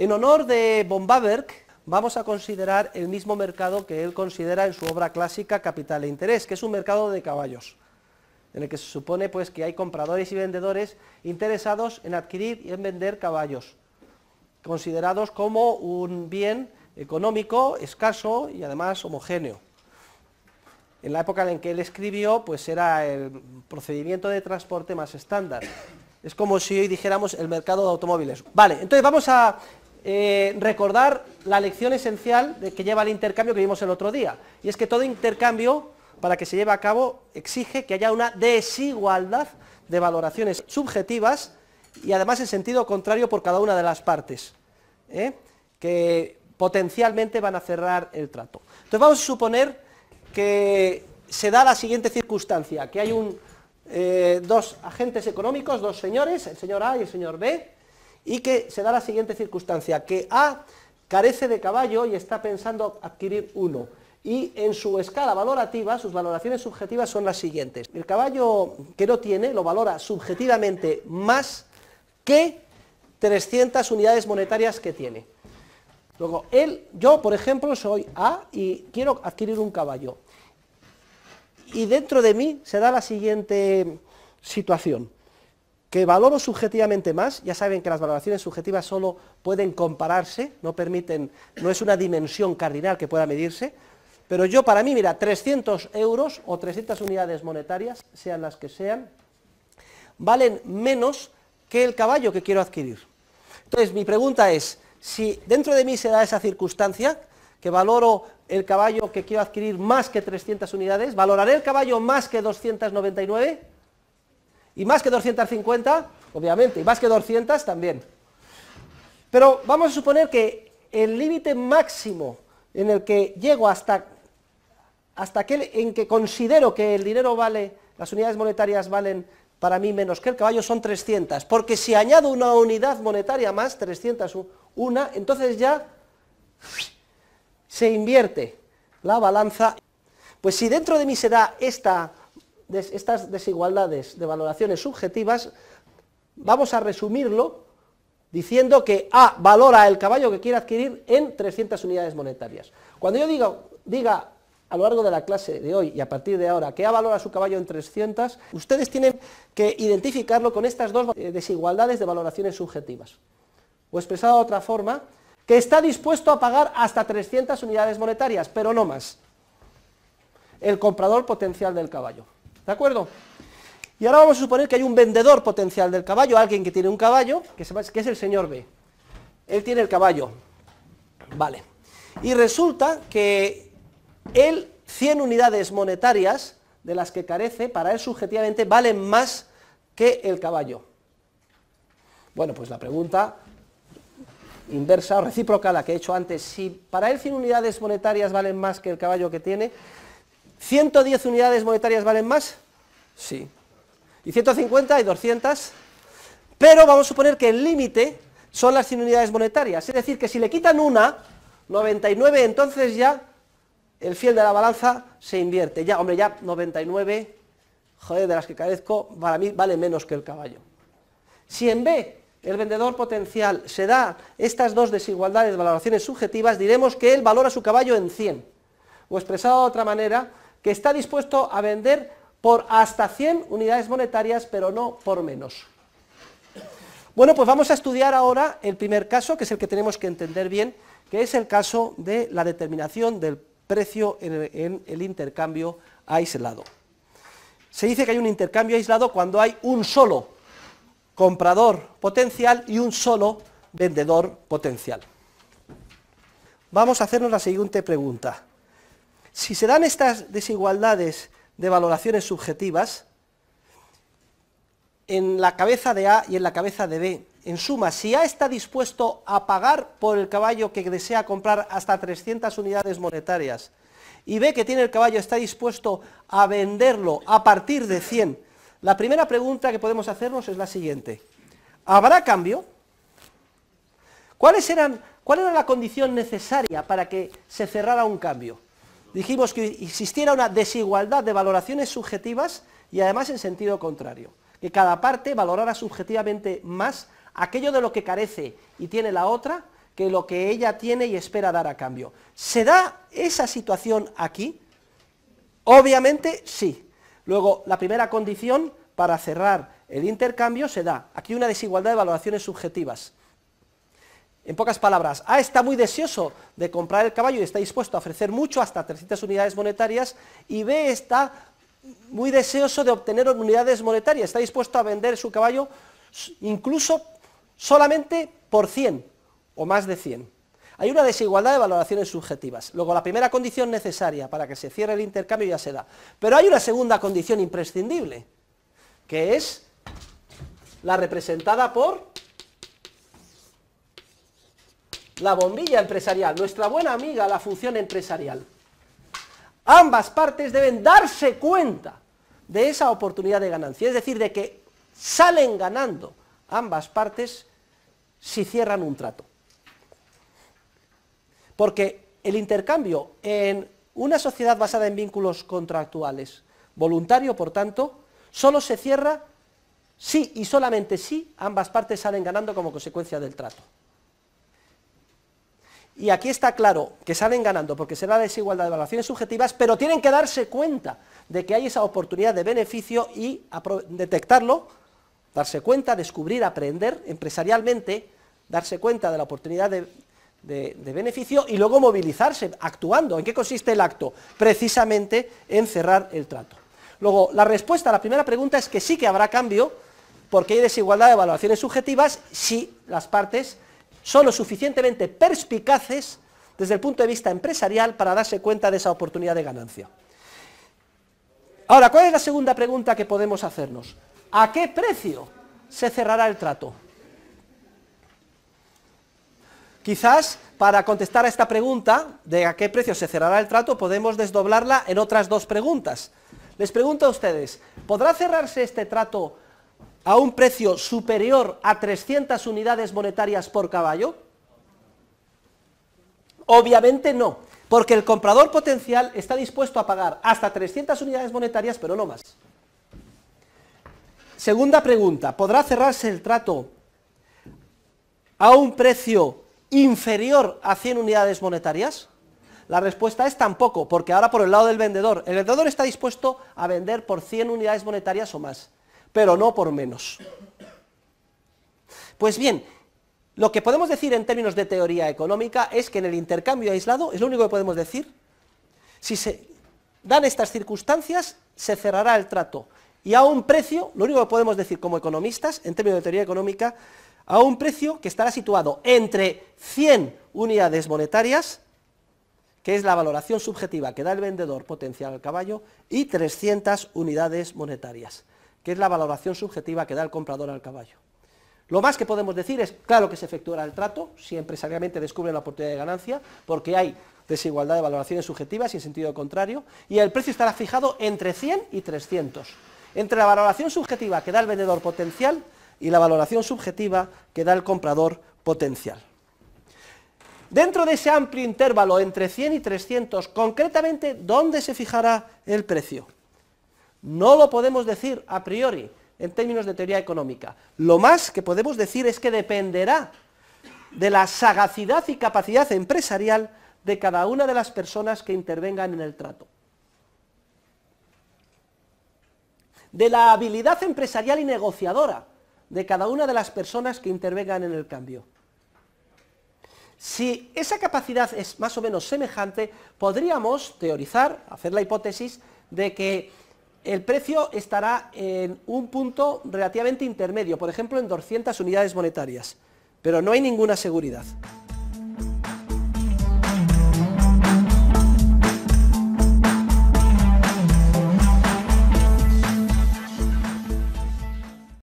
En honor de Bombaberg, vamos a considerar el mismo mercado que él considera en su obra clásica Capital e Interés, que es un mercado de caballos, en el que se supone pues, que hay compradores y vendedores interesados en adquirir y en vender caballos, considerados como un bien económico, escaso y además homogéneo. En la época en que él escribió, pues era el procedimiento de transporte más estándar. Es como si hoy dijéramos el mercado de automóviles. Vale, entonces vamos a eh, recordar la lección esencial de que lleva el intercambio que vimos el otro día. Y es que todo intercambio, para que se lleve a cabo, exige que haya una desigualdad de valoraciones subjetivas y además en sentido contrario por cada una de las partes, ¿eh? que potencialmente van a cerrar el trato. Entonces vamos a suponer que se da la siguiente circunstancia, que hay eh, dos agentes económicos, dos señores, el señor A y el señor B, y que se da la siguiente circunstancia, que A carece de caballo y está pensando adquirir uno. Y en su escala valorativa, sus valoraciones subjetivas son las siguientes. El caballo que no tiene lo valora subjetivamente más que 300 unidades monetarias que tiene. Luego, él, yo, por ejemplo, soy A y quiero adquirir un caballo. Y dentro de mí se da la siguiente situación que valoro subjetivamente más, ya saben que las valoraciones subjetivas solo pueden compararse, no permiten, no es una dimensión cardinal que pueda medirse, pero yo para mí, mira, 300 euros o 300 unidades monetarias, sean las que sean, valen menos que el caballo que quiero adquirir. Entonces, mi pregunta es, si dentro de mí se da esa circunstancia, que valoro el caballo que quiero adquirir más que 300 unidades, ¿valoraré el caballo más que 299? Y más que 250, obviamente, y más que 200 también. Pero vamos a suponer que el límite máximo en el que llego hasta, hasta aquel en que considero que el dinero vale, las unidades monetarias valen para mí menos que el caballo son 300, porque si añado una unidad monetaria más, 300 una, entonces ya se invierte la balanza. Pues si dentro de mí se da esta estas desigualdades de valoraciones subjetivas, vamos a resumirlo diciendo que A valora el caballo que quiere adquirir en 300 unidades monetarias. Cuando yo digo, diga a lo largo de la clase de hoy y a partir de ahora que A valora su caballo en 300, ustedes tienen que identificarlo con estas dos eh, desigualdades de valoraciones subjetivas. O expresado de otra forma, que está dispuesto a pagar hasta 300 unidades monetarias, pero no más. El comprador potencial del caballo. ¿De acuerdo? Y ahora vamos a suponer que hay un vendedor potencial del caballo, alguien que tiene un caballo, que, es el señor B. Él tiene el caballo. Vale. Y resulta que él 100 unidades monetarias de las que carece, para él subjetivamente valen más que el caballo. Bueno, pues la pregunta inversa o recíproca, la que he hecho antes, si para él 100 unidades monetarias valen más que el caballo que tiene, ¿110 unidades monetarias valen más? Sí. ¿Y 150 y 200? Pero vamos a suponer que el límite son las 100 unidades monetarias. Es decir, que si le quitan una, 99, entonces ya el fiel de la balanza se invierte. Ya, hombre, ya 99, joder, de las que carezco, para mí vale menos que el caballo. Si en B el vendedor potencial se da estas dos desigualdades, de valoraciones subjetivas, diremos que él valora su caballo en 100. O expresado de otra manera, que está dispuesto a vender por hasta 100 unidades monetarias, pero no por menos. Bueno, pues vamos a estudiar ahora el primer caso, que es el que tenemos que entender bien, que es el caso de la determinación del precio en el, intercambio aislado. Se dice que hay un intercambio aislado cuando hay un solo comprador potencial y un solo vendedor potencial. Vamos a hacernos la siguiente pregunta si se dan estas desigualdades de valoraciones subjetivas, en la cabeza de A y en la cabeza de B, en suma, si A está dispuesto a pagar por el caballo que desea comprar hasta 300 unidades monetarias, y B que tiene el caballo está dispuesto a venderlo a partir de 100, la primera pregunta que podemos hacernos es la siguiente. ¿Habrá cambio? ¿Cuál era la condición necesaria para que se cerrara un cambio? dijimos que existiera una desigualdad de valoraciones subjetivas y además en sentido contrario, que cada parte valorara subjetivamente más aquello de lo que carece y tiene la otra que lo que ella tiene y espera dar a cambio. ¿Se da esa situación aquí? Obviamente sí. Luego, la primera condición para cerrar el intercambio se da aquí una desigualdad de valoraciones subjetivas. En pocas palabras, A está muy deseoso de comprar el caballo y está dispuesto a ofrecer mucho, hasta 300 unidades monetarias, y B está muy deseoso de obtener unidades monetarias, está dispuesto a vender su caballo incluso solamente por 100 o más de 100. Hay una desigualdad de valoraciones subjetivas. Luego, la primera condición necesaria para que se cierre el intercambio ya se da. Pero hay una segunda condición imprescindible, que es la representada por la bombilla empresarial, nuestra buena amiga, la función empresarial. Ambas partes deben darse cuenta de esa oportunidad de ganancia, es decir, de que salen ganando ambas partes si cierran un trato. Porque el intercambio en una sociedad basada en vínculos contractuales, voluntario, por tanto, solo se cierra si y solamente si ambas partes salen ganando como consecuencia del trato. Y aquí está claro que salen ganando porque será la desigualdad de evaluaciones subjetivas, pero tienen que darse cuenta de que hay esa oportunidad de beneficio y detectarlo, darse cuenta, descubrir, aprender empresarialmente, darse cuenta de la oportunidad de, de beneficio y luego movilizarse actuando. ¿En qué consiste el acto? Precisamente en cerrar el trato. Luego, la respuesta a la primera pregunta es que sí que habrá cambio porque hay desigualdad de evaluaciones subjetivas si las partes son lo suficientemente perspicaces desde el punto de vista empresarial para darse cuenta de esa oportunidad de ganancia. Ahora, ¿cuál es la segunda pregunta que podemos hacernos? ¿A qué precio se cerrará el trato? Quizás para contestar a esta pregunta de a qué precio se cerrará el trato podemos desdoblarla en otras dos preguntas. Les pregunto a ustedes, ¿podrá cerrarse este trato a un precio superior a 300 unidades monetarias por caballo? Obviamente no, porque el comprador potencial está dispuesto a pagar hasta 300 unidades monetarias, pero no más. Segunda pregunta, ¿podrá cerrarse el trato a un precio inferior a 100 unidades monetarias? La respuesta es tampoco, porque ahora por el lado del vendedor, el vendedor está dispuesto a vender por 100 unidades monetarias o más pero no por menos. Pues bien, lo que podemos decir en términos de teoría económica es que en el intercambio aislado, es lo único que podemos decir, si se dan estas circunstancias, se cerrará el trato. Y a un precio, lo único que podemos decir como economistas, en términos de teoría económica, a un precio que estará situado entre 100 unidades monetarias, que es la valoración subjetiva que da el vendedor potencial al caballo, y 300 unidades monetarias que es la valoración subjetiva que da el comprador al caballo. Lo más que podemos decir es, claro que se efectuará el trato, si empresarialmente descubren la oportunidad de ganancia, porque hay desigualdad de valoraciones subjetivas y en sentido contrario, y el precio estará fijado entre 100 y 300, entre la valoración subjetiva que da el vendedor potencial y la valoración subjetiva que da el comprador potencial. Dentro de ese amplio intervalo entre 100 y 300, concretamente, ¿dónde se fijará el precio? No lo podemos decir a priori en términos de teoría económica. Lo más que podemos decir es que dependerá de la sagacidad y capacidad empresarial de cada una de las personas que intervengan en el trato. De la habilidad empresarial y negociadora de cada una de las personas que intervengan en el cambio. Si esa capacidad es más o menos semejante, podríamos teorizar, hacer la hipótesis de que el precio estará en un punto relativamente intermedio, por ejemplo en 200 unidades monetarias, pero no hay ninguna seguridad.